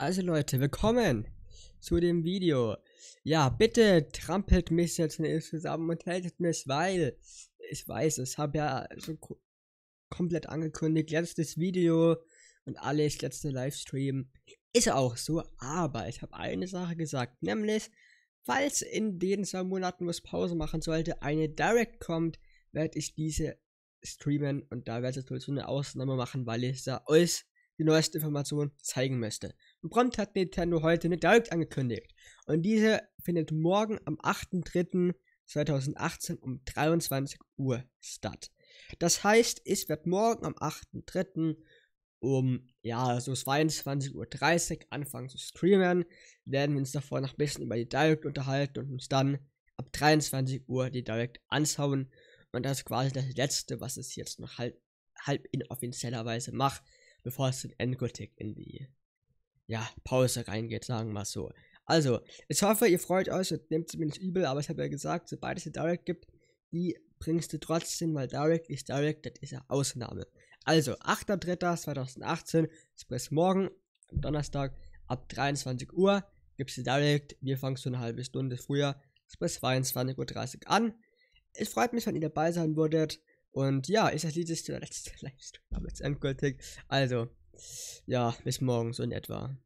Also Leute, willkommen zu dem Video. Ja, bitte trampelt mich jetzt nicht zusammen und hältet mich, weil ich weiß, ich habe ja schon komplett angekündigt, letztes Video und alles, letzte Livestream. Ist auch so, aber ich habe eine Sache gesagt, nämlich, falls in den zwei Monaten, wo es Pause machen sollte, eine Direct kommt, werde ich diese streamen und da werde ich jetzt so eine Ausnahme machen, weil ich da euch die neueste Information zeigen möchte. Prompt hat Nintendo heute eine Direct angekündigt. Und diese findet morgen am 8.3.2018 um 23 Uhr statt. Das heißt, ich werde morgen am 8.3. um ja, so 22.30 Uhr anfangen zu streamen. Werden wir uns davor noch ein bisschen über die Direct unterhalten und uns dann ab 23 Uhr die Direct anschauen. Und das ist quasi das Letzte, was es jetzt noch halb, halb Weise macht, bevor es den endgültig in die ja, Pause reingeht, sagen wir so. Also, ich hoffe, ihr freut euch und nehmt zumindest übel, aber ich habe ja gesagt, sobald es eine Direct gibt, die bringst du trotzdem, weil Direct ist Direct, das ist ja Ausnahme. Also, 8.3.2018, Express morgen, Donnerstag, ab 23 Uhr gibt es die Direct. Wir fangen so eine halbe Stunde früher, Express 22.30 Uhr an. Es freut mich, wenn ihr dabei sein würdet. Und ja, ist das Lied ist letzte Livestream, aber jetzt endgültig. Also, ja, bis morgen so in etwa.